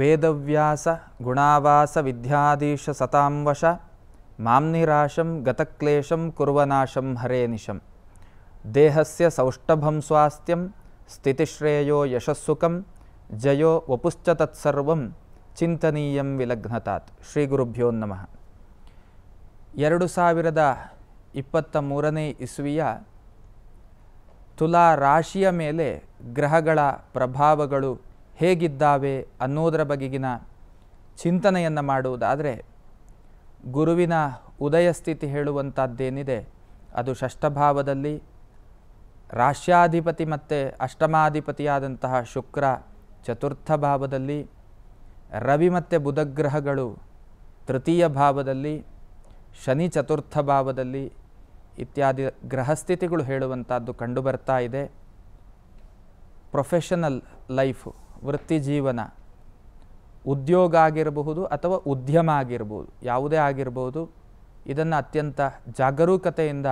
ವೇದವ್ಯಾಸ ಗುಣಾವಾಸ ವಿದ್ಯಾಧೀಶ ಸತಾಂವಶ ಮಾಂನಿರಾಶಂ ಗತಕ್ಲೇಶಂ ಕುರ್ವನಾಶಂ ಹರೇ ನಿಶಂ ದೇಹಸ್ಯ ಸೌಷ್ಠಭಂ ಸ್ವಾಸ್ಥ್ಯಂ ಸ್ಥಿತಿಶ್ರೇಯೋ ಯಶಸ್ಸುಖಂ ಜಯೋ ವಪುಶ್ಚ ತತ್ಸರ್ವಂ ಚಿಂತನೀಯಂ ವಿಲಗ್ನತಾತ್ ಶ್ರೀ ಗುರುಭ್ಯೋ ನಮಃ ಎರಡು ಸಾವಿರದ ಇಪ್ಪತ್ತ ಮೂರನೇ ಇಸ್ವಿಯ ತುಲಾ ರಾಶಿಯ ಮೇಲೆ ಗ್ರಹಗಳ ಪ್ರಭಾವಗಳು ಹೇಗಿದ್ದಾವೆ ಅನ್ನೋದರ ಬಗೆಗಿನ ಚಿಂತನೆಯನ್ನು ಮಾಡುವುದಾದರೆ ಗುರುವಿನ ಉದಯ ಸ್ಥಿತಿ ಹೇಳುವಂಥದ್ದೇನಿದೆ ಅದು ಷಷ್ಠಭಾವದಲ್ಲಿ ರಾಶ್ಯಾಧಿಪತಿ ಮತ್ತು ಅಷ್ಟಮಾಧಿಪತಿಯಾದಂತಹ ಶುಕ್ರ ಚತುರ್ಥ ಭಾವದಲ್ಲಿ ರವಿ ಮತ್ತು ಬುಧಗ್ರಹಗಳು ತೃತೀಯ ಭಾವದಲ್ಲಿ ಶನಿ ಚತುರ್ಥ ಭಾವದಲ್ಲಿ ಇತ್ಯಾದಿ ಗ್ರಹಸ್ಥಿತಿಗಳು ಹೇಳುವಂಥದ್ದು ಕಂಡುಬರ್ತಾ ಇದೆ ಪ್ರೊಫೆಷನಲ್ ಲೈಫು ವೃತ್ತಿ ಜೀವನ ಉದ್ಯೋಗ ಆಗಿರಬಹುದು ಅಥವಾ ಉದ್ಯಮ ಆಗಿರ್ಬೋದು ಯಾವುದೇ ಆಗಿರ್ಬೋದು ಇದನ್ನು ಅತ್ಯಂತ ಜಾಗರೂಕತೆಯಿಂದ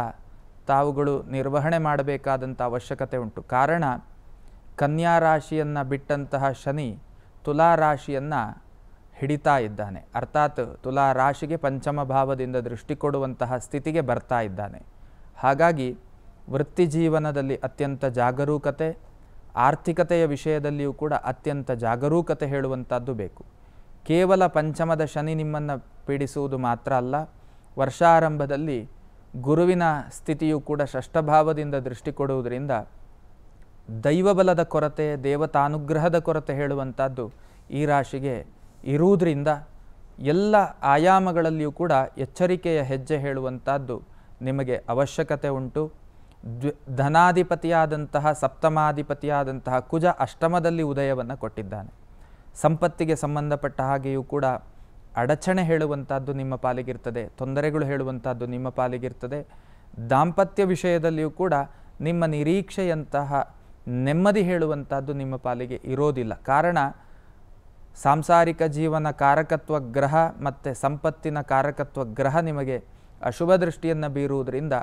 ತಾವುಗಳು ನಿರ್ವಹಣೆ ಮಾಡಬೇಕಾದಂಥ ಅವಶ್ಯಕತೆ ಉಂಟು ಕಾರಣ ಕನ್ಯಾ ರಾಶಿಯನ್ನು ಬಿಟ್ಟಂತಹ ಶನಿ ತುಲಾ ರಾಶಿಯನ್ನು ಹಿಡಿತಾ ಇದ್ದಾನೆ ಅರ್ಥಾತ್ ತುಲಾ ರಾಶಿಗೆ ಪಂಚಮ ಭಾವದಿಂದ ದೃಷ್ಟಿ ಕೊಡುವಂತಹ ಸ್ಥಿತಿಗೆ ಬರ್ತಾ ಇದ್ದಾನೆ ಹಾಗಾಗಿ ವೃತ್ತಿ ಜೀವನದಲ್ಲಿ ಅತ್ಯಂತ ಜಾಗರೂಕತೆ ಆರ್ಥಿಕತೆಯ ವಿಷಯದಲ್ಲಿಯೂ ಕೂಡ ಅತ್ಯಂತ ಜಾಗರೂಕತೆ ಹೇಳುವಂಥದ್ದು ಬೇಕು ಕೇವಲ ಪಂಚಮದ ಶನಿ ನಿಮ್ಮನ್ನು ಪೀಡಿಸುವುದು ಮಾತ್ರ ಅಲ್ಲ ವರ್ಷಾರಂಭದಲ್ಲಿ ಗುರುವಿನ ಸ್ಥಿತಿಯು ಕೂಡ ಷಷ್ಠಭಾವದಿಂದ ದೃಷ್ಟಿ ಕೊಡುವುದರಿಂದ ದೈವಬಲದ ಕೊರತೆ ದೇವತಾನುಗ್ರಹದ ಕೊರತೆ ಹೇಳುವಂಥದ್ದು ಈ ರಾಶಿಗೆ ಇರುವುದರಿಂದ ಎಲ್ಲ ಆಯಾಮಗಳಲ್ಲಿಯೂ ಕೂಡ ಎಚ್ಚರಿಕೆಯ ಹೆಜ್ಜೆ ಹೇಳುವಂಥದ್ದು ನಿಮಗೆ ಅವಶ್ಯಕತೆ ಉಂಟು ಧನಾಧಿಪತಿಯಾದಂತಹ ಸಪ್ತಮಾಧಿಪತಿಯಾದಂತಹ ಕುಜ ಅಷ್ಟಮದಲ್ಲಿ ಉದಯವನ್ನು ಕೊಟ್ಟಿದ್ದಾನೆ ಸಂಪತ್ತಿಗೆ ಸಂಬಂಧಪಟ್ಟ ಹಾಗೆಯೂ ಕೂಡ ಅಡಚಣೆ ಹೇಳುವಂಥದ್ದು ನಿಮ್ಮ ಪಾಲಿಗಿರ್ತದೆ ತೊಂದರೆಗಳು ಹೇಳುವಂಥದ್ದು ನಿಮ್ಮ ಪಾಲಿಗಿರ್ತದೆ ದಾಂಪತ್ಯ ವಿಷಯದಲ್ಲಿಯೂ ಕೂಡ ನಿಮ್ಮ ನಿರೀಕ್ಷೆಯಂತಹ ನೆಮ್ಮದಿ ಹೇಳುವಂಥದ್ದು ನಿಮ್ಮ ಪಾಲಿಗೆ ಇರೋದಿಲ್ಲ ಕಾರಣ ಸಾಂಸಾರಿಕ ಜೀವನ ಕಾರಕತ್ವ ಗ್ರಹ ಮತ್ತು ಸಂಪತ್ತಿನ ಕಾರಕತ್ವ ಗ್ರಹ ನಿಮಗೆ ಅಶುಭ ದೃಷ್ಟಿಯನ್ನು ಬೀರುವುದರಿಂದ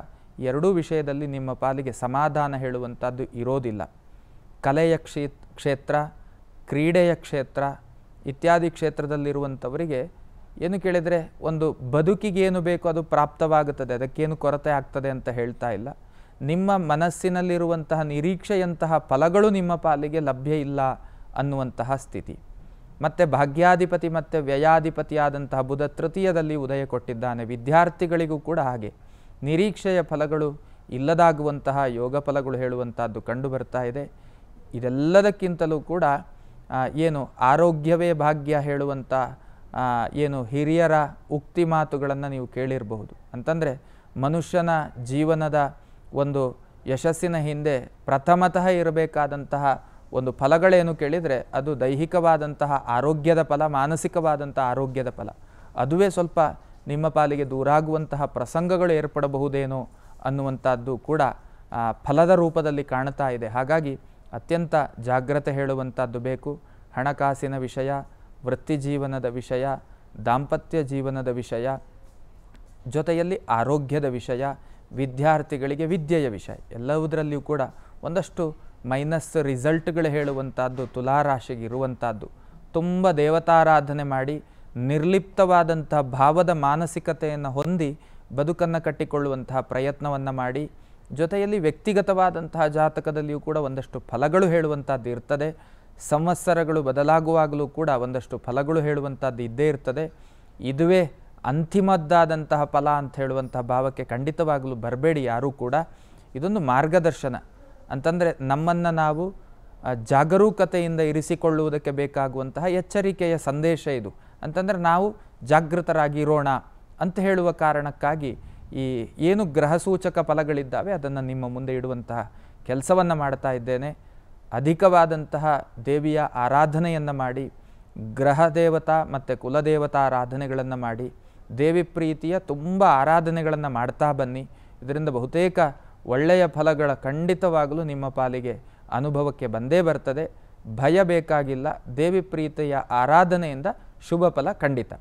ಎರಡೂ ವಿಷಯದಲ್ಲಿ ನಿಮ್ಮ ಪಾಲಿಗೆ ಸಮಾಧಾನ ಹೇಳುವಂಥದ್ದು ಇರೋದಿಲ್ಲ ಕಲೆಯ ಕ್ಷೇ ಕ್ಷೇತ್ರ ಕ್ರೀಡೆಯ ಕ್ಷೇತ್ರ ಇತ್ಯಾದಿ ಕ್ಷೇತ್ರದಲ್ಲಿರುವಂಥವರಿಗೆ ಏನು ಕೇಳಿದರೆ ಒಂದು ಬದುಕಿಗೇನು ಬೇಕೋ ಅದು ಪ್ರಾಪ್ತವಾಗುತ್ತದೆ ಅದಕ್ಕೇನು ಕೊರತೆ ಆಗ್ತದೆ ಅಂತ ಹೇಳ್ತಾ ಇಲ್ಲ ನಿಮ್ಮ ಮನಸ್ಸಿನಲ್ಲಿರುವಂತಹ ನಿರೀಕ್ಷೆಯಂತಹ ಫಲಗಳು ನಿಮ್ಮ ಪಾಲಿಗೆ ಲಭ್ಯ ಇಲ್ಲ ಅನ್ನುವಂತಹ ಸ್ಥಿತಿ ಮತ್ತು ಭಾಗ್ಯಾಧಿಪತಿ ಮತ್ತು ವ್ಯಯಾಧಿಪತಿಯಾದಂತಹ ಬುಧ ತೃತೀಯದಲ್ಲಿ ಉದಯ ಕೊಟ್ಟಿದ್ದಾನೆ ವಿದ್ಯಾರ್ಥಿಗಳಿಗೂ ಕೂಡ ಹಾಗೆ ನಿರೀಕ್ಷೆಯ ಫಲಗಳು ಇಲ್ಲದಾಗುವಂತಹ ಯೋಗ ಫಲಗಳು ಹೇಳುವಂಥದ್ದು ಕಂಡು ಬರ್ತಾ ಇದೆ ಇದೆಲ್ಲದಕ್ಕಿಂತಲೂ ಕೂಡ ಏನು ಆರೋಗ್ಯವೇ ಭಾಗ್ಯ ಹೇಳುವಂಥ ಏನು ಹಿರಿಯರ ಉಕ್ತಿ ಮಾತುಗಳನ್ನು ನೀವು ಕೇಳಿರಬಹುದು ಅಂತಂದರೆ ಮನುಷ್ಯನ ಜೀವನದ ಒಂದು ಯಶಸ್ಸಿನ ಹಿಂದೆ ಪ್ರಥಮತಃ ಇರಬೇಕಾದಂತಹ ಒಂದು ಫಲಗಳೇನು ಕೇಳಿದರೆ ಅದು ದೈಹಿಕವಾದಂತಹ ಆರೋಗ್ಯದ ಫಲ ಮಾನಸಿಕವಾದಂಥ ಆರೋಗ್ಯದ ಫಲ ಅದುವೇ ಸ್ವಲ್ಪ ನಿಮ್ಮ ಪಾಲಿಗೆ ದೂರಾಗುವಂತಹ ಪ್ರಸಂಗಗಳು ಏರ್ಪಡಬಹುದೇನೋ ಅನ್ನುವಂಥದ್ದು ಕೂಡ ಫಲದ ರೂಪದಲ್ಲಿ ಕಾಣ್ತಾ ಇದೆ ಹಾಗಾಗಿ ಅತ್ಯಂತ ಜಾಗ್ರತೆ ಹೇಳುವಂಥದ್ದು ಬೇಕು ಹಣಕಾಸಿನ ವಿಷಯ ವೃತ್ತಿ ಜೀವನದ ವಿಷಯ ದಾಂಪತ್ಯ ಜೀವನದ ವಿಷಯ ಜೊತೆಯಲ್ಲಿ ಆರೋಗ್ಯದ ವಿಷಯ ವಿದ್ಯಾರ್ಥಿಗಳಿಗೆ ವಿದ್ಯೆಯ ವಿಷಯ ಎಲ್ಲವುದರಲ್ಲಿಯೂ ಕೂಡ ಒಂದಷ್ಟು ಮೈನಸ್ ರಿಸಲ್ಟ್ಗಳು ಹೇಳುವಂಥದ್ದು ತುಲಾರಾಶಿಗೆ ಇರುವಂಥದ್ದು ತುಂಬ ದೇವತಾರಾಧನೆ ಮಾಡಿ ನಿರ್ಲಿಪ್ತವಾದಂಥ ಭಾವದ ಮಾನಸಿಕತೆಯನ್ನು ಹೊಂದಿ ಬದುಕನ್ನು ಕಟ್ಟಿಕೊಳ್ಳುವಂತಹ ಪ್ರಯತ್ನವನ್ನು ಮಾಡಿ ಜೊತೆಯಲ್ಲಿ ವ್ಯಕ್ತಿಗತವಾದಂತಹ ಜಾತಕದಲ್ಲಿಯೂ ಕೂಡ ಒಂದಷ್ಟು ಫಲಗಳು ಹೇಳುವಂಥದ್ದು ಇರ್ತದೆ ಸಂವತ್ಸರಗಳು ಬದಲಾಗುವಾಗಲೂ ಕೂಡ ಒಂದಷ್ಟು ಫಲಗಳು ಹೇಳುವಂಥದ್ದು ಇದ್ದೇ ಇರ್ತದೆ ಇದುವೇ ಅಂತಿಮದ್ದಾದಂತಹ ಫಲ ಅಂತ ಹೇಳುವಂತಹ ಭಾವಕ್ಕೆ ಖಂಡಿತವಾಗಲೂ ಬರಬೇಡಿ ಯಾರೂ ಕೂಡ ಇದೊಂದು ಮಾರ್ಗದರ್ಶನ ಅಂತಂದರೆ ನಮ್ಮನ್ನು ನಾವು ಜಾಗರೂಕತೆಯಿಂದ ಇರಿಸಿಕೊಳ್ಳುವುದಕ್ಕೆ ಬೇಕಾಗುವಂತಹ ಎಚ್ಚರಿಕೆಯ ಸಂದೇಶ ಇದು ಅಂತಂದರೆ ನಾವು ಜಾಗೃತರಾಗಿರೋಣ ಅಂತ ಹೇಳುವ ಕಾರಣಕ್ಕಾಗಿ ಈ ಏನು ಗ್ರಹ ಸೂಚಕ ಫಲಗಳಿದ್ದಾವೆ ಅದನ್ನು ನಿಮ್ಮ ಮುಂದೆ ಇಡುವಂತಹ ಕೆಲಸವನ್ನು ಮಾಡ್ತಾ ಇದ್ದೇನೆ ಅಧಿಕವಾದಂತಹ ದೇವಿಯ ಆರಾಧನೆಯನ್ನು ಮಾಡಿ ಗ್ರಹ ದೇವತಾ ಮತ್ತು ಕುಲದೇವತಾ ಆರಾಧನೆಗಳನ್ನು ಮಾಡಿ ದೇವಿ ಪ್ರೀತಿಯ ತುಂಬ ಆರಾಧನೆಗಳನ್ನು ಮಾಡ್ತಾ ಬನ್ನಿ ಇದರಿಂದ ಬಹುತೇಕ ಒಳ್ಳೆಯ ಫಲಗಳ ಖಂಡಿತವಾಗಲೂ ನಿಮ್ಮ ಪಾಲಿಗೆ ಅನುಭವಕ್ಕೆ ಬಂದೇ ಬರ್ತದೆ ಭಯ ಬೇಕಾಗಿಲ್ಲ ದೇವಿ ಪ್ರೀತಿಯ ಆರಾಧನೆಯಿಂದ ಶುಭ ಫಲ ಖಂಡಿತ